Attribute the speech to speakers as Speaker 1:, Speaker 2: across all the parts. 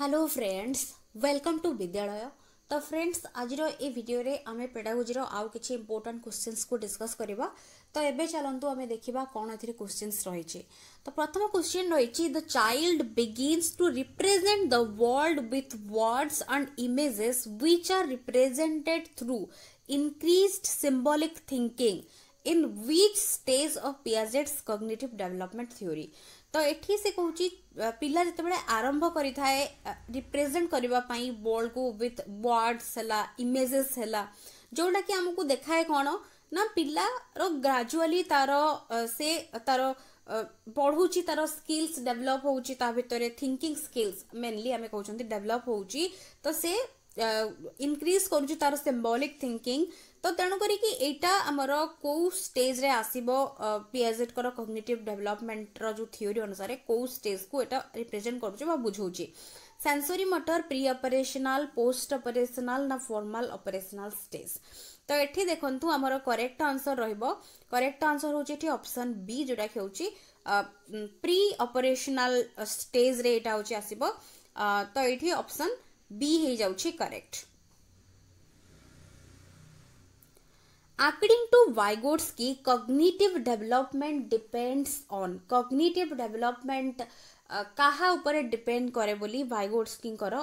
Speaker 1: Hello friends welcome to विद्यालय तो friends आज भिडियो आम पेडागोजी आउ कि इम्पोर्टाट क्वेश्चन को डिस्कस करवा तो ये चलतु आम देखा कौन ए क्वेश्चन रही तो प्रथम क्वेश्चन रही the child begins to represent the world with words and images which are represented through increase symbolic thinking in which stage of Piaget's cognitive development theory तो ये से कौच पिला जो आरंभ कर रिप्रेजेट करने बल को विथ वर्डस है इमेजेस है जोटा कि आमको देखाए कौन ना पिलार ग्राजुआली तार से तार बढ़ूँ तार स्किल्स डेभलप होता थिंकिंग स्किल्स मेनली आम कहते डेभलप हो तो से इनक्रीज कर सिंबॉलिक थिंकिंग तो ତେଣୁ କରିକି ଏଇଟା ଆମର କେଉଁ ଷ୍ଟେଜ୍ରେ ଆସିବ ପିଆଜେଟ୍ଙ୍କର जो ଡେଭଲପମେଣ୍ଟର अनुसार कौ स्टेज को ଷ୍ଟେଜ୍କୁ कर ରିପ୍ରେଜେଣ୍ଟ କରୁଛି मटर प्री अपरेशनाल पोस्ट अपरेसनाल ना फॉर्मल अपरेसनाल स्टेज तो ये देखु आम करेक्ट आंसर रेक्ट आंसर हूँ ऑप्शन बी जोटा कि हूँ प्री अपरेशनाल स्टेज रे यहाँ आसब तो ये अपसन बी हो जाऊँ correct According to Vygotsky, cognitive development depends on cognitive development କାହା ଉପରେ ଡିପେଣ୍ଡ କରେ ବୋଲି ଭାଇଗୋଡ଼ସ୍କିଙ୍କର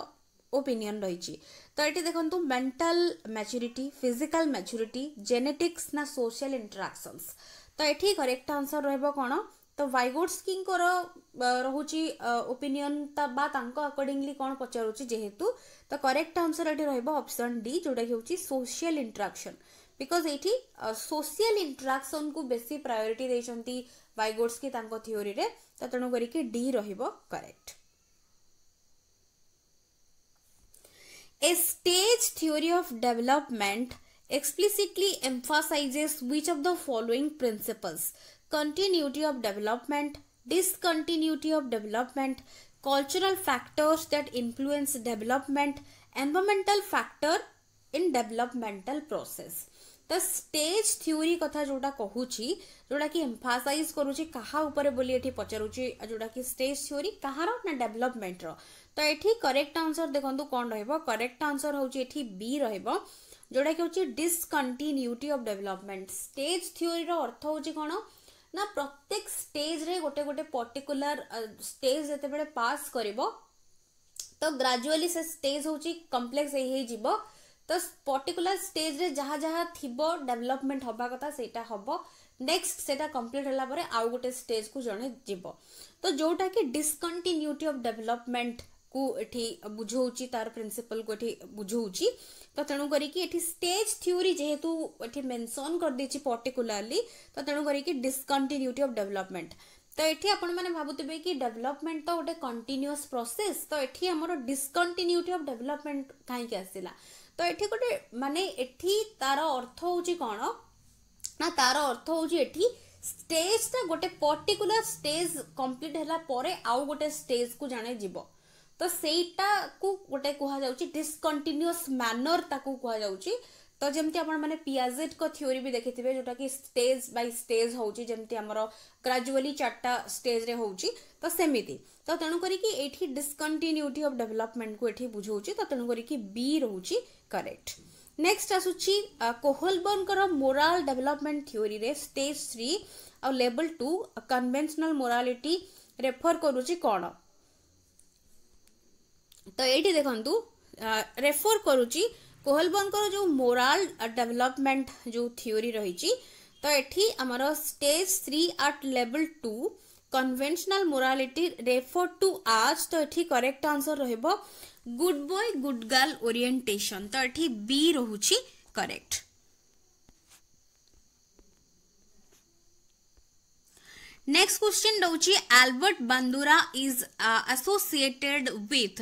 Speaker 1: ଓପିନିଅନ୍ ରହିଛି ତ ଏଠି ଦେଖନ୍ତୁ mental maturity physical maturity genetics ନା ସୋସିଆଲ ଇଣ୍ଟରାକ୍ସନ୍ସ ତ ଏଠି କରେକ୍ଟ ଆନ୍ସର୍ ରହିବ କ'ଣ ତ ଭାଇଗୋଡ଼ସ୍କିଙ୍କର ରହୁଛି ଓପିନିଅନ୍ ବା ତାଙ୍କ ଆକର୍ଡିଂଲି କ'ଣ ପଚାରୁଛି ଯେହେତୁ ତ କରେକ୍ଟ ଆନ୍ସର୍ ଏଠି ରହିବ ଅପସନ୍ ଡି ଯେଉଁଟାକି ହେଉଛି ସୋସିଆଲ ଇଣ୍ଟରାକ୍ସନ୍ बिकज ये सोशियाल इंट्राक्शन को बेस प्रायोरीटी देखते वायगोड्स की तक थीओरी तो तेणु डी रेक्ट a stage theory of development explicitly emphasizes which of the following principles continuity of development discontinuity of development cultural factors that influence development environmental factor in developmental process ତ stage theory କଥା ଯୋଉଟା କହୁଛି ଯୋଉଟାକି emphasise କରୁଛି କାହା ଉପରେ ବୋଲି ଏଠି ପଚାରୁଛି ଯୋଉଟାକି ଷ୍ଟେଜ୍ ଥିଓରି କାହାର ନା ଡେଭଲପମେଣ୍ଟର ତ ଏଠି କରେକ୍ଟ ଆନ୍ସର ଦେଖନ୍ତୁ କ'ଣ ରହିବ କରେକ୍ଟ ଆନ୍ସର ହେଉଛି ଏଠି ବି ରହିବ ଯୋଉଟାକି ହେଉଛି ଡିସକଣ୍ଟିନ୍ୟୁଟି ଅଫ୍ ଡେଭଲପମେଣ୍ଟ ଷ୍ଟେଜ୍ ଥିଓରିର ଅର୍ଥ ହେଉଛି କ'ଣ ନା ପ୍ରତ୍ୟେକ ଷ୍ଟେଜ୍ରେ ଗୋଟେ ଗୋଟେ ପର୍ଟିକୁଲାର ଷ୍ଟେଜ୍ ଯେତେବେଳେ ପାସ୍ କରିବ ତ ଗ୍ରାଜୁଆଲି ସେ ଷ୍ଟେଜ୍ ହେଉଛି କମ୍ପ୍ଲେକ୍ସ ହେଇଯିବ तो पर्टिकुला स्टेज रे जहाँ जहाँ थी डेभलपमेंट हवा कथा से नेक्स्ट से कम्प्लीट है आउ गोटे स्टेज को जड़े जीव तो जोटा कि डिसकंटिन्यूटी अफ डेभलपमेंट को बुझौती तार प्रिंसिपल को बुझौती तो तेणु स्टेज थ्योरी जेहेतु मेनसन कर दे पर्टिकुलाली तो तेणु डिसकंटिन्यूटी अफ डेभलपमेंट तो ये आपने भावुवे कि डेभलपमेंट तो गोटे कंटिन्यूस प्रोसेस तो ये आम डिसकंटिन्यूटी अफ डेभलपमेंट कहीं आसला तो ये गोटे मान यार अर्थ हूँ कौन तार अर्थ हूँ ये स्टेजा गोटे पर्टिकुला स्टेज कम्प्लीट है आउ गोटे स्टेज को जाने जीव तो सेटा को गोटे कहकटिन्युअस मैनर ताकू कह तो जमी आपने पियाजेट का थीओरी भी देखिथे जोटा कि स्टेज बै स्टेज हूँ जमी आम ग्राजुआली चार्टा स्टेज रे हूँ तो सेमती तो तेणु करूटी अफ डेभलपमेंट को ये बुझे तो तेणु करी रोचे करेक्ट नेक्स्ट आସୁଛି କୋହଲବର୍ଙ୍କର ମୋରାଲ ଡେଭଲପମେଣ୍ଟ ଥିଓରିରେ ଷ୍ଟେଜ୍ ଥ୍ରୀ ଆଉ ଲେବଲ୍ ଟୁ କନଭେନ୍ସନାଲ୍ ମୋରାଲିଟି ରେଫର୍ କରୁଛି କ'ଣ ତ ଏଇଠି ଦେଖନ୍ତୁ ରେଫର୍ କରୁଛି କୋହଲବର୍ଙ୍କର ଯେଉଁ ମୋରାଲ ଡେଭଲପମେଣ୍ଟ ଯେଉଁ ଥିଓରି ରହିଛି ତ ଏଠି ଆମର ଷ୍ଟେଜ୍ ଥ୍ରୀ ଆଟ୍ ଲେବଲ୍ two conventional morality refer to as ତ ଏଠି କରେକ୍ଟ ଆନ୍ସର୍ ରହିବ good boy good girl orientation तो ये बी রহুছি करेक्ट नेक्स्ट क्वेश्चन रोचे Albert Bandura is associated with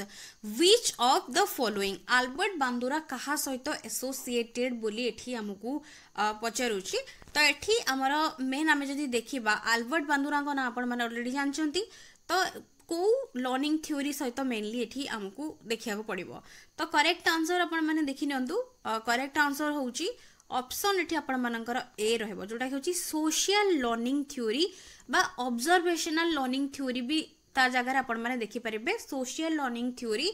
Speaker 1: which of the following Albert Bandura कहा सहित एसोसिएटेड बोली एठी हमकु uh, पचारुची तो एठी हमर मेन आमे जदी देखिबा आल्बर्ट बांदुरा को ना आपण माने ऑलरेडी जानचंती तो କେଉଁ ଲର୍ଣ୍ଣିଂ ଥିଓରି ସହିତ ମେନଲି ଏଠି ଆମକୁ ଦେଖିବାକୁ ପଡ଼ିବ ତ କରେକ୍ଟ ଆନ୍ସର ଆପଣମାନେ ଦେଖିନିଅନ୍ତୁ କରେକ୍ଟ ଆନ୍ସର ହେଉଛି ଅପସନ୍ ଏଠି ଆପଣମାନଙ୍କର ଏ ରହିବ ଯେଉଁଟାକି ହେଉଛି ସୋସିଆଲ୍ ଲର୍ଣ୍ଣିଂ ଥିଓରି ବା ଅବଜର୍ଭେସନାଲ୍ ଲର୍ଣ୍ଣିଂ ଥିଓରି ବି ତା ଜାଗାରେ ଆପଣମାନେ ଦେଖିପାରିବେ ସୋସିଆଲ୍ ଲର୍ଣ୍ଣିଂ ଥିଓରି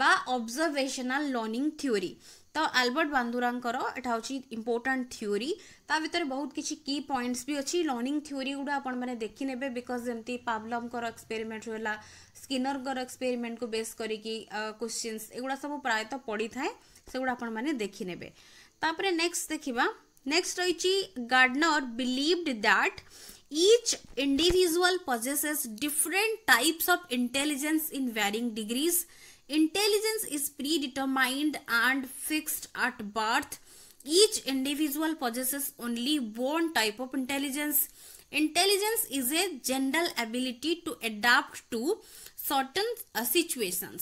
Speaker 1: ବା ଅବଜର୍ଭେସନାଲ୍ ଲର୍ଣ୍ଣିଂ ଥିଓରି ତ ଆଲବର୍ଟ ବାନ୍ଦୁରାଙ୍କର ଏଇଟା ହେଉଛି ଇମ୍ପୋର୍ଟାଣ୍ଟ ଥିଓରି ତା ଭିତରେ ବହୁତ କିଛି କି ପଏଣ୍ଟସ୍ ବି ଅଛି ଲର୍ଣ୍ଣିଂ ଥିଓରି ଗୁଡ଼ା ଆପଣମାନେ ଦେଖିନେବେ ବିକଜ୍ ଯେମିତି ପାବ୍ଲମଙ୍କର ଏକ୍ସପେରିମେଣ୍ଟ ରହିଲା ସ୍କିନରଙ୍କର ଏକ୍ସପେରିମେଣ୍ଟକୁ ବେସ୍ କରିକି କୋଶ୍ଚିନ୍ସ ଏଗୁଡ଼ା ସବୁ ପ୍ରାୟତଃ ପଡ଼ିଥାଏ ସେଗୁଡ଼ା ଆପଣମାନେ ଦେଖିନେବେ ତାପରେ ନେକ୍ସଟ ଦେଖିବା ନେକ୍ସଟ ରହିଛି Gardner believed that each individual possesses different types of intelligence in varying degrees intelligence is predetermined and fixed at birth each individual possesses only one type of intelligence intelligence is a general ability to to certain situation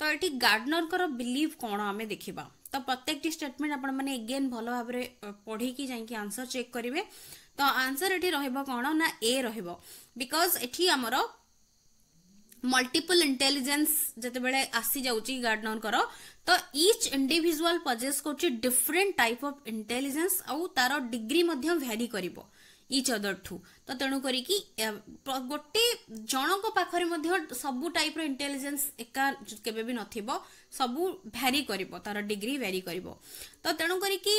Speaker 1: तो ये gardener believe कौन आम देखा तो प्रत्येक statement आपगेन भल भाव पढ़ की जाकि आंसर चेक करेंगे तो आंसर ये रहा ना ए रिकज ये ମଲ୍ଟିପୁଲ ଇଣ୍ଟେଲିଜେନ୍ସ ଯେତେବେଳେ ଆସିଯାଉଛି ଗାର୍ଡନରଙ୍କର ତ ଇଚ୍ ଇଣ୍ଡିଭିଜୁଆଲ ପଜେସ୍ କରୁଛି ଡିଫରେଣ୍ଟ ଟାଇପ୍ ଅଫ୍ ଇଣ୍ଟେଲିଜେନ୍ସ ଆଉ ତାର ଡିଗ୍ରୀ ମଧ୍ୟ ଭ୍ୟାରି କରିବ ଇଚ୍ ଅଦରଠୁ ତ ତେଣୁ କରିକି ଗୋଟେ ଜଣଙ୍କ ପାଖରେ ମଧ୍ୟ ସବୁ ଟାଇପ୍ର ଇଣ୍ଟେଲିଜେନ୍ସ ଏକା କେବେ ବି ନଥିବ ସବୁ ଭ୍ୟାରି କରିବ ତାର ଡିଗ୍ରୀ ଭ୍ୟାରି କରିବ ତ ତେଣୁ କରିକି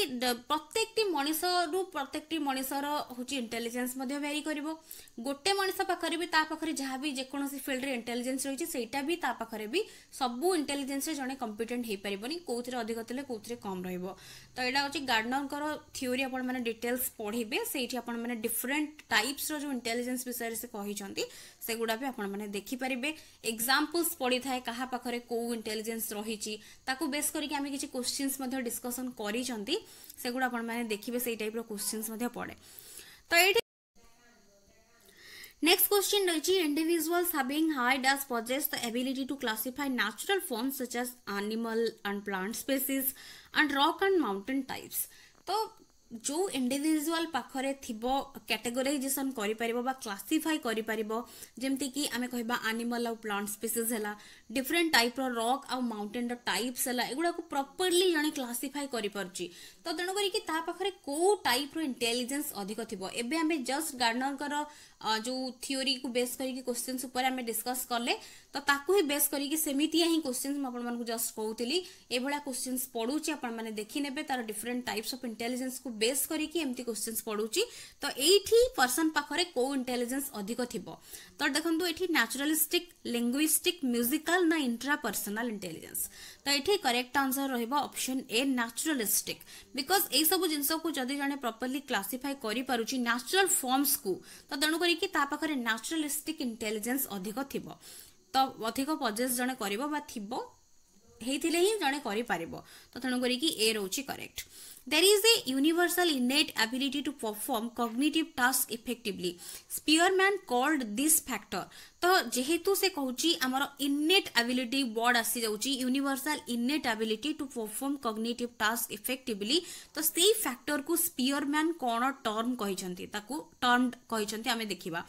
Speaker 1: ପ୍ରତ୍ୟେକଟି ମଣିଷରୁ ପ୍ରତ୍ୟେକଟି ମଣିଷର ହେଉଛି ଇଣ୍ଟେଲିଜେନ୍ସ ମଧ୍ୟ ଭ୍ୟାରି କରିବ ଗୋଟେ ମଣିଷ ପାଖରେ ବି ତା ପାଖରେ ଯାହା ବି ଯେକୌଣସି ଫିଲ୍ଡରେ ଇଣ୍ଟେଲିଜେନ୍ସ ରହିଛି ସେଇଟା ବି ତା ପାଖରେ ବି ସବୁ ଇଣ୍ଟେଲିଜେନ୍ସରେ ଜଣେ କମ୍ପିଟେଣ୍ଟ ହେଇପାରିବନି କେଉଁଥିରେ ଅଧିକ ଥିଲେ କେଉଁଥିରେ କମ୍ ରହିବ ତ ଏଇଟା ହେଉଛି ଗାର୍ଡ଼ନରଙ୍କର ଥିଓରି ଆପଣମାନେ ଡିଟେଲ୍ସ টিপসর যে ইন্টেলিজেন্স বিষয়ে সে কিন্তু সেগুড়া বি আপনার দেখিপারে এক্সাম্পলস পড়ি থাকে কাহা পাখে কেউ ইন্টেলিজেন্স রয়েছে তাকে বেস করি আমি কিছু কোশ্চিন্স ডিসকসন করছেন সেগুলো আপনার দেখবে সেই টাইপর কোশ্চিন্স পড়ে তো এইটি Next question Raji, individuals having high does possess the ability to classify natural forms such as animal and plant species and rock and mountain types. So ଯେଉଁ ଇଣ୍ଡିଭିଜୁଆଲ ପାଖରେ ଥିବ କ୍ୟାଟେଗୋରାଇଜେସନ୍ କରିପାରିବ ବା କ୍ଲାସିଫାଇ କରିପାରିବ ଯେମିତିକି ଆମେ କହିବା ଆନିମାଲ ଆଉ ପ୍ଲାଣ୍ଟ ସ୍ପିସିସ୍ ହେଲା डिफरेन्ट टाइप रक् आउ माउंटेन रईप्स है युवाक प्रपर्ली जन क्लासीफाई कर तो तेणुकरी कौ टाइप रेलीजेन्स अधिक थी एमें जस्ट गार्डनर जो थीओरी को बेस करोश्चिन् डिस्कस कले तो ही बेस् करमती हिं क्वेश्चन मुझे जस्ट कौली ए भाया क्वेश्चन पढ़ू आपने देखने तार डिफरेन्ट टाइप्स अफ इंटेलीजेन्स को बेस् करमी क्वेश्चन पढ़ू तो ये पर्सन पाखे कौ इंटेलीजेन्स अधिक थी तो देखो ये नाचुरालीस्टिक लिंगुईस्टिक म्यूजिकल पर्सनाल ना इंट्रा पर्सनाल तो ये करेक्ट आंसर रोहब ए न्याचुरालीस्टिक बिकज ये सब जिनस को जदि क्लासीफाए करूँ न्याचुराल को तो तेणुकर पाखे न्याचुरालीस्टिक इंटेलिजेन्स अधिक थी तो अधिक पजेस जड़े कर थी ହେଇଥିଲେ ହିଁ ଜଣେ କରିପାରିବ ତ ତେଣୁକରିକି There is a universal innate ability to perform cognitive tasks effectively. Spearman called this factor. ତ ଯେହେତୁ ସେ କହୁଛି ଆମର ଇନେଟ୍ ଆବିଲିଟି ୱାର୍ଡ ଆସିଯାଉଛି universal innate ability to perform cognitive task effectively ତ ସେଇ ଫ୍ୟାକ୍ଟରକୁ ସ୍ପିୟରମ୍ୟାନ୍ କ'ଣ ଟର୍ମ କହିଛନ୍ତି ତାକୁ ଟର୍ମ କହିଛନ୍ତି ଆମେ ଦେଖିବା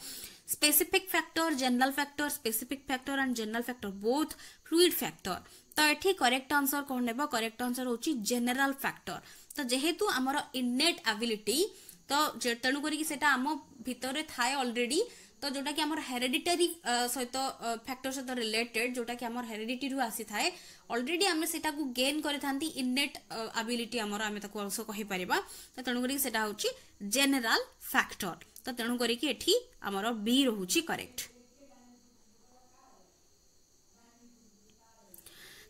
Speaker 1: specific factor general factor specific factor and general factor both fluid factor ତ ଏଠି କରେକ୍ଟ ଆନ୍ସର କ'ଣ ନେବ କରେକ୍ଟ ଆନ୍ସର ହେଉଛି ଜେନେରାଲ ଫ୍ୟାକ୍ଟର ତ ଯେହେତୁ ଆମର ଇନେଟ୍ ଆବିଲିଟି ତ ତେଣୁ କରିକି ସେଇଟା ଆମ ଭିତରେ ଥାଏ ଅଲରେଡି ତ ଯୋଉଟାକି ଆମର ହେରିଡିଟାରୀ ସହିତ ଫ୍ୟାକ୍ଟର ସହିତ ରିଲେଟେଡ୍ ଯୋଉଟାକି ଆମର ହେରିଡିଟିରୁ ଆସିଥାଏ ଅଲରେଡି ଆମେ ସେଟାକୁ ଗେନ୍ କରିଥାନ୍ତି ଇନେଟ୍ ଆବିଲିଟି ଆମର ଆମେ ତାକୁ ଅବଶ୍ୟ କହିପାରିବା ତ ତେଣୁକରି ସେଟା ହେଉଛି ଜେନେରାଲ ଫ୍ୟାକ୍ଟର ତ ତେଣୁ କରିକି ଏଠି ଆମର ବି ରହୁଛି correct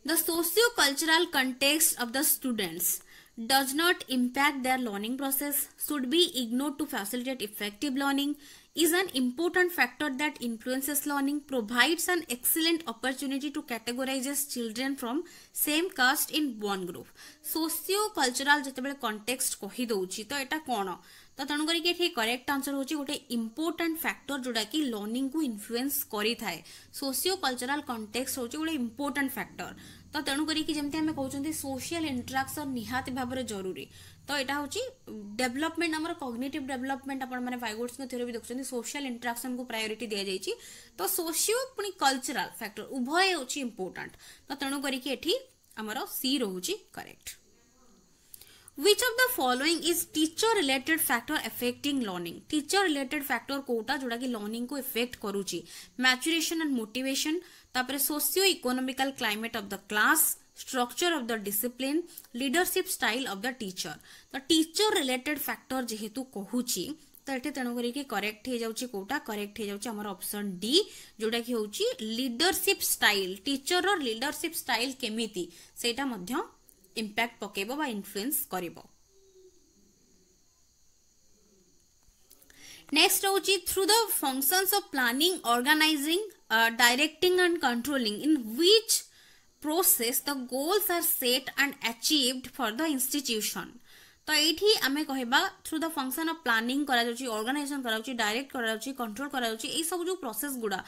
Speaker 1: the socio cultural context of the students does not impact their learning process, should be ignored to facilitate effective learning, is an important factor that influences learning, provides an excellent opportunity to categorize children from same caste in one group. Socio-cultural ଯେତେବେଳେ context କହିଦେଉଛି ତ ଏଟା କ'ଣ ତ ତେଣୁ correct answer correct answer important factor important factor ଯେଉଁଟାକି ଲର୍ଣ୍ଣିଂକୁ influence କରିଥାଏ socio Socio-cultural context ହେଉଛି ଗୋଟେ important factor. तो तेणु सोशियाल इंटराक्शन निहाती भाव में जरूरी तो यहाँ हूँ डेभलपमेंट आम कग्निटिव डेभलपमेंट आपने वायगोड्स थे देखते सोशियाल इंटराक्शन को प्रायोरीट दि जाइए तो सोशियो पुणी कलचराल फैक्टर उभय हूँ इम्पोर्टाट तो तेणु करमर सी रोच correct which of the following is teacher related factor affecting learning teacher related factor कौटा जोटा कि लर्णिंग को इफेक्ट करुच्ची मैचुरेसन एंड मोटेसन तापर socio economical climate of the class structure of the discipline leadership style of the teacher तो teacher related factor जेहेतु कहूँ तो ये तेणु करेक्ट हो जाए कौटा करेक्ट हो जाए अपसन डी जोटा कि हूँ leadership style teacher leadership style केमी से इंपैक्ट पकेब इनफ्लुएंस कर नेक्स्ट होची through the functions of planning organizing directing and controlling in which process the goals are set and achieved for the institution तो ये आम कह through the function of planning organization कर डायरेक्ट कर control कर सब जो प्रोसेस गुड़ा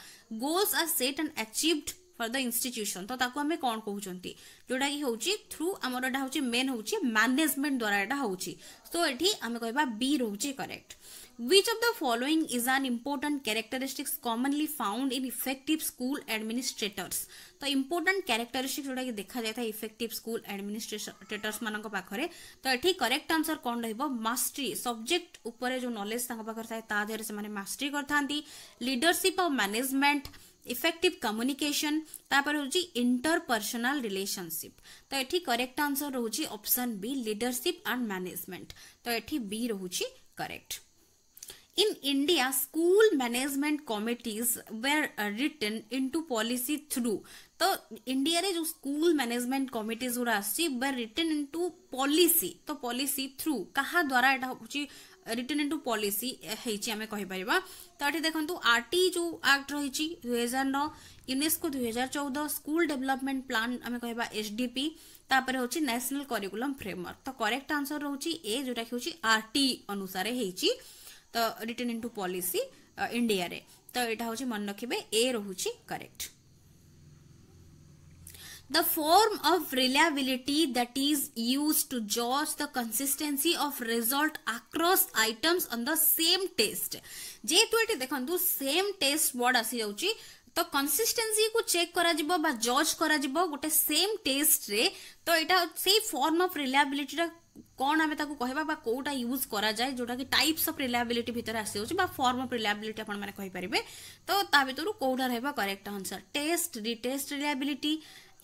Speaker 1: goals are set and achieved for the institution ତ ତାକୁ ଆମେ କ'ଣ କହୁଛନ୍ତି ଯେଉଁଟାକି ହେଉଛି ଥ୍ରୁ ଆମର ଏଇଟା ହେଉଛି ମେନ୍ ହେଉଛି ମ୍ୟାନେଜମେଣ୍ଟ ଦ୍ୱାରା ଏଇଟା ହେଉଛି ସୋ ଏଠି ଆମେ କହିବା ବି ରହୁଛି correct Which of the following is an important characteristics commonly found in effective school administrators? तो important characteristics जोड़ा कि देखा जाता है effective school administrators मानों का पाखरे तो ये ठीक correct answer कौन रहेगा mastery subject ऊपरे जो knowledge तांगा पाखर साये ताजेर से माने mastery करता हैं दी leadership और management इफेक्टिव कम्युनिकेशन तापर होची इंटरपर्सनल रिलेशनशिप तो एठी करेक्ट आंसर रहूची option B leadership and management तो एठी बी रहूची correct in India school management committees were written into policy through तो इंडिया रे जो स्कूल मैनेजमेंट कमिटीज गुरा आसी वे रिटन इनटू पॉलिसी तो पॉलिसी थ्रू कहा द्वारा एटा होची ରିଟର୍ନ ଇନ୍ ଟୁ ପଲିସି ହେଇଛି ଆମେ କହିପାରିବା ତ ଏଠି ଦେଖନ୍ତୁ ଆର୍ ଟି ଯେଉଁ ଆକ୍ଟ ରହିଛି ଦୁଇହଜାର ନଅ ୟୁନେସ୍କୋ ଦୁଇହଜାର ଚଉଦ ସ୍କୁଲ ଡେଭଲପମେଣ୍ଟ ପ୍ଲାନ୍ ଆମେ କହିବା ଏଚ୍ ଡି ପି ତାପରେ ହେଉଛି ନ୍ୟାସନାଲ୍ କରିକୁଲମ୍ ଫ୍ରେମୱାର୍କ ତ କରେକ୍ଟ ଆନ୍ସର ରହୁଛି ଏ ଯେଉଁଟାକି ହେଉଛି ଆର୍ ଟି ଅନୁସାରେ ହେଇଛି ତ ରିଟର୍ନ ଇନ୍ ଟୁ ପଲିସି ଇଣ୍ଡିଆରେ ତ ଏଇଟା ହେଉଛି ମନେ ରଖିବେ ଏ ରହୁଛି correct The form of reliability that is used to judge the consistency of result across items on the same test. যেহেতু এটি দেখন্তু same test word আসি যাউচি তো কনসিস্টেন্সি কু চেক করা যিব বা জজ করা যিব গোটে সেম টেস্ট রে তো এটা সেই ফর্ম অফ রিলায়াবিলিটিটা কোন আমি তাকে কহবা বা কোটা ইউজ করা যায় যেটা কি টাইপস অফ রিলায়াবিলিটি ভিতরে আসি হচ্ছে বা ফর্ম অফ রিলায়াবিলিটি আপন মানে কই পারিবে তো তা ভিতর কোটা রহবা correct answer test retest reliability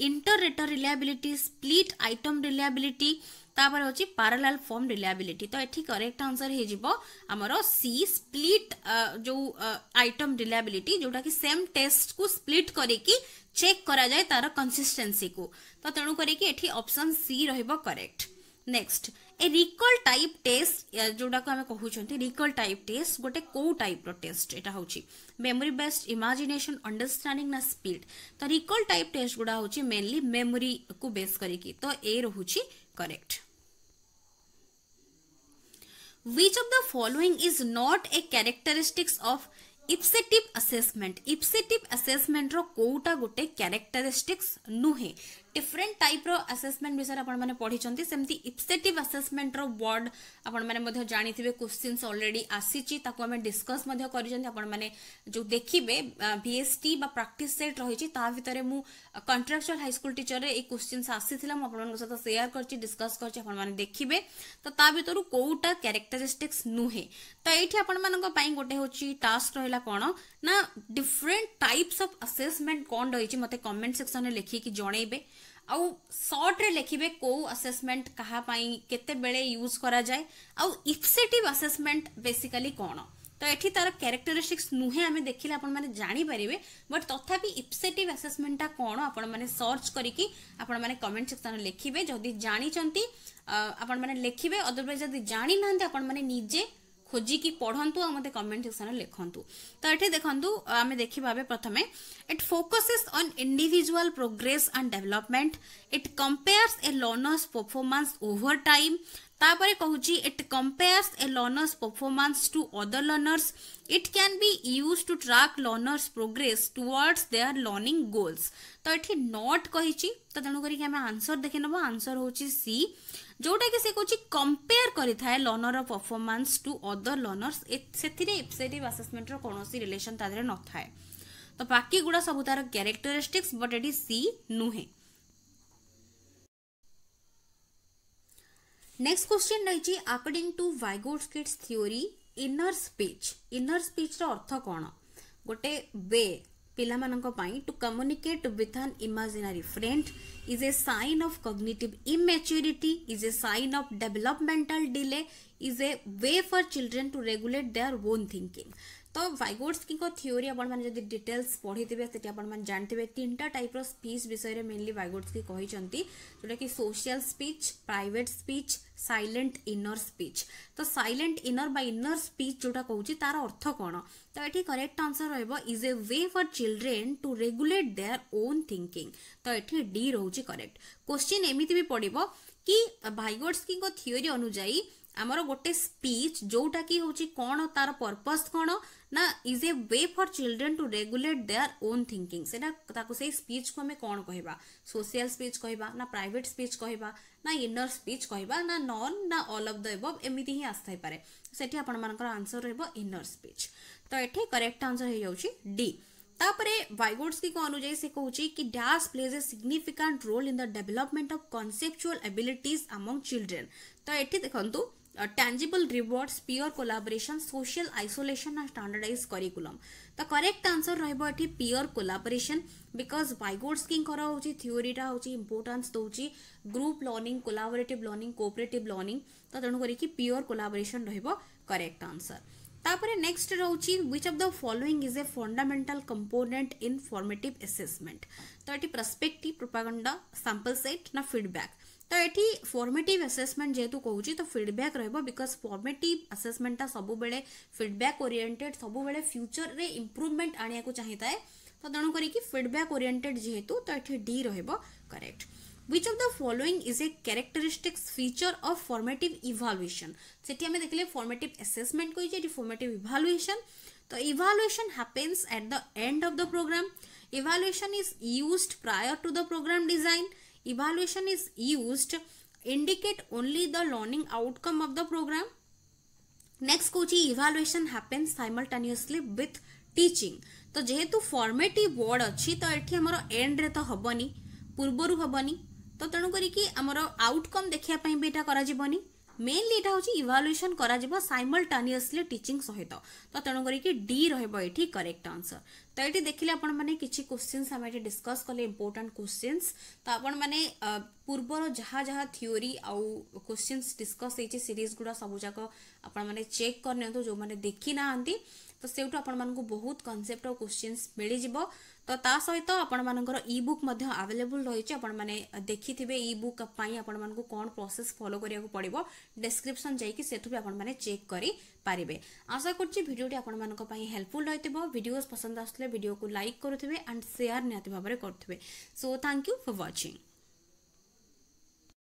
Speaker 1: interrater reliability split item reliability তাপরে হচ্ছে প্যারালাল ফর্ম রিলায়াবিলিটি তো এটি করেক্ট আনসর হয়ে যাব আমার সি স্প্লিট যে আইটম রিলায়াবিলিটি যেটা কি সেম টেস্ট কু স্প্লিট করিকি চেক করা যায় তার কনসিস্টেন্সি কু তো তেণু করিকি এটি অপশন সি রহব correct next a recall type test ଯେଉଁଟାକୁ ଆମେ କହୁଛନ୍ତି ରିକଲ ଟାଇପ୍ ଟେଷ୍ଟ ଗୋଟେ କେଉଁ ଟାଇପ୍ର ଟେଷ୍ଟ ଏଇଟା ହେଉଛି ମେମୋରି ବେସ୍ଡ ଇମାଜିନେସନ୍ ଅଣ୍ଡରଷ୍ଟାଣ୍ଡିଂ ନା ସ୍ପିଡ୍ ତ ରିକଲ ଟାଇପ୍ ଟେଷ୍ଟ ଗୁଡ଼ା ହେଉଛି ମେନଲି ମେମୋରିକୁ ବେସ୍ କରିକି ତ ଏ ରହୁଛି correct which of the following is not a characteristics of ipsative assessment ipsative ଆସେସମେଣ୍ଟର କେଉଁଟା ଗୋଟେ କ୍ୟାରେକ୍ଟରିଷ୍ଟିକ୍ସ ନୁହେଁ डिफरेंट टाइप रसेसमेंट विषय आप पढ़ी सेमती इप्सेटिव आसेसमेंट रर्ड आपंथे क्वेश्चन अलरेडी आसी डिस्कस कर देखिए भी एस टी प्राक्ट सेट रही भितर मुझे कंट्राक्चुआल हाईस्कल टीचर में ये क्वेश्चन आसी सहित सेयार कर डिस्कस कर देखिए तो भितर कौटा क्यारेक्टरीस्टिक्स नुहे तो ये आप गोटे हूँ टास्क रहा कौन ना डिफरेन्ट टाइप्स अफ आसेसमेंट कौन रही मतलब कमेंट सेक्शन में लिखिकी जनइबे Okay. ଆଉ ସର୍ଟରେ ଲେଖିବେ କେଉଁ ଆସେସମେଣ୍ଟ କାହା ପାଇଁ କେତେବେଳେ ୟୁଜ୍ କରାଯାଏ ଆଉ ଇପ୍ସେଟିଭ୍ ଆସେସମେଣ୍ଟ ବେସିକାଲି କ'ଣ ତ ଏଠି ତାର କ୍ୟାରେକ୍ଟରିଷ୍ଟିକ୍ସ ନୁହେଁ ଆମେ ଦେଖିଲେ ଆପଣମାନେ ଜାଣିପାରିବେ ବଟ୍ ତଥାପି ଇପ୍ସେଟିଭ୍ ଆସେସମେଣ୍ଟଟା କ'ଣ ଆପଣମାନେ ସର୍ଚ୍ଚ କରିକି ଆପଣମାନେ କମେଣ୍ଟ ସେକ୍ସନ୍ରେ ଲେଖିବେ ଯଦି ଜାଣିଛନ୍ତି ଆପଣମାନେ ଲେଖିବେ ଅଦରୱାଇଜ୍ ଯଦି ଜାଣିନାହାନ୍ତି ଆପଣମାନେ ନିଜେ खोजिक पढ़ु आ कमेंट सेक्शन में लिखु तो ये देखो आम देखे प्रथम it focuses on individual progress and development it compares a learner's performance over time तापर कहि it compares a learner's performance to other learners it can be use to track learners progress towards their learning goals तो ये नट कही तो तेणुक answer देखे नब answer हूँ सी जोटा कि से कह कंपेयर करें लनर परफर्मांस टू अदर लनर्स से एपसेटिव आसेसमेंटर कौन रिलेसन तरह न था तो बाकी गुड़ा सब तरह क्यारेक्टरीस्टिक्स बट ये सी नुहे नेक्स्ट क्वेश्चन रही according to Vygotsky theory inner speech inner speech रर्थ कौन गोटे वे पाई to communicate with an imaginary friend is a sign of cognitive immaturity is a sign of developmental delay is a way for children to regulate their own thinking ତ ଭାଇଗୁଡ୍ସଙ୍କ theory ଆପଣମାନେ ଯଦି details ପଢ଼ିଥିବେ ସେଠି ଆପଣମାନେ ଜାଣିଥିବେ ତିନିଟା ଟାଇପ୍ର ସ୍ପିଚ୍ ବିଷୟରେ ମେନଲି ଭାଇଗୁଡ୍ସକି କହିଛନ୍ତି ଯେଉଁଟାକି social speech private speech silent inner speech ତ ସାଇଲେଣ୍ଟ ଇନର୍ ବା ଇନର୍ ସ୍ପିଚ୍ ଯେଉଁଟା କହୁଛି ତାର ଅର୍ଥ କ'ଣ ତ ଏଠି କରେକ୍ଟ ଆନ୍ସର୍ ରହିବ is a way for children to regulate their own thinking ତ ଏଠି ଡି ରହୁଛି କରେକ୍ଟ କୋଶ୍ଚିନ୍ ଏମିତି ବି ପଡ଼ିବ କି ଭାଇଗୋଟ୍ସକିଙ୍କ ଥିଓରି ଅନୁଯାୟୀ आमर गोटे स्पीच जोटा कि हूँ कौन तार पर्पज कौन ना is a way for children to regulate their own thinking से स्पीच को हमें कौन कह सोशल स्पीच कह प्राइट स्पीच कह इनर स्पीच कह नन ना अल अफ द एब एमती ही आसाई पाए से आपर आंसर रनर स्पीच तो ये करेक्ट आंसर हो जाए डी तापर वाइगोड्स की अनुजाई से कहे कि dance plays a significant role in the development of conceptual ability among children तो ये देखते tangible rewards peer collaboration social isolation and standardized curriculum the correct answer ରହିବ ଏଠି peer collaboration because vygotskyଙ୍କର ହେଉଛି ଥିଓରିଟା ହେଉଛି ଇମ୍ପୋର୍ଟାନ୍ସ ଦେଉଛି group learning collaborative learning cooperative learning ତ ତେଣୁ କରିକି ପିଓର କୋଲାବରେସନ୍ ରହିବ କରେକ୍ଟ ଆନ୍ସର୍ ତାପରେ ନେକ୍ସଟ ରହୁଛି which of the following is a fundamental component in formative assessment ତ ଏଠି ପ୍ରସ୍ପେକ୍ଟିଭ୍ ପ୍ରୋପାଗଣ୍ଡା ସାମ୍ପଲ୍ ସେଟ୍ ନା ଫିଡ଼ବ୍ୟାକ୍ तो ये फर्मेटिव आसेसमेंट जेहतु कौच तो फिडबैक् रिकज फर्मेट आसेसमेंटा सब फिडबैक् ओरएंटेड सब फ्यूचर में इम्प्रुवमेंट आने को चाहिए थाए तो तेणु करीडबैक् ओरएंटेड जेहेतु तो ये direct which of the following is a characteristics feature of formative evaluation से देखे फर्मेट आसेसमेंट कही फर्मेट इभालुएसन तो evaluation happens at the end of the programme evaluation is use prior to the programme design evaluation is used indicate only the learning outcome of the program next kochi evaluation happens simultaneously with teaching ତ ଯେହେତୁ formative ward ଅଛି ତ ଏଠି ଆମର ଏଣ୍ଡରେ ତ ହେବନି ପୂର୍ବରୁ ହେବନି ତ ତେଣୁ କରିକି ଆମର ଆଉଟକମ୍ ଦେଖିବା ପାଇଁ ବି ଏଇଟା କରାଯିବନି মেনলি এটা হচ্ছে ইভালুয়েসন করা যাব সাইমলটানিয়সলি টিচিং সহিত তো তেণুকরিকি ডি রহব এটি করেক্ট আনসর তো এটি দেখলে আপন মানে কিছু কোশ্চিন্স আমি এটি ডিসকস কলে ইম্পর্টাট কোশ্চিন্স তো আপন মানে পূর্বর যা যা থিওরি আউ কোশ্চিন্স ডিসকস হয়েছে সিরিজ গুড়া সবুযাক আপন মানে চেক করে নিও যে দেখি না ତ ସେଇଠୁ ଆପଣମାନଙ୍କୁ ବହୁତ କନସେପ୍ଟ ଆଉ କୋଶ୍ଚିନ୍ସ ମିଳିଯିବ ତ ତା ସହିତ ଆପଣମାନଙ୍କର ଇ ବୁକ୍ ମଧ୍ୟ ଆଭେଲେବୁଲ୍ ରହିଛି ଆପଣମାନେ ଦେଖିଥିବେ ଇ ବୁକ୍ ପାଇଁ ଆପଣମାନଙ୍କୁ କ'ଣ ପ୍ରୋସେସ୍ ଫଲୋ କରିବାକୁ ପଡ଼ିବ ଡେସ୍କ୍ରିପ୍ସନ୍ ଯାଇକି ସେଠୁ ବି ଆପଣମାନେ ଚେକ୍ କରିପାରିବେ ଆଶା କରୁଛି ଭିଡ଼ିଓଟି ଆପଣମାନଙ୍କ ପାଇଁ ହେଲ୍ପଫୁଲ୍ ରହିଥିବ ଭିଡ଼ିଓଜ୍ ପସନ୍ଦ ଆସୁଥିଲେ ଭିଡ଼ିଓକୁ ଲାଇକ୍ କରୁଥିବେ ଆଣ୍ଡ ସେୟାର ନିହାତି ଭାବରେ କରୁଥିବେ so thank you for watching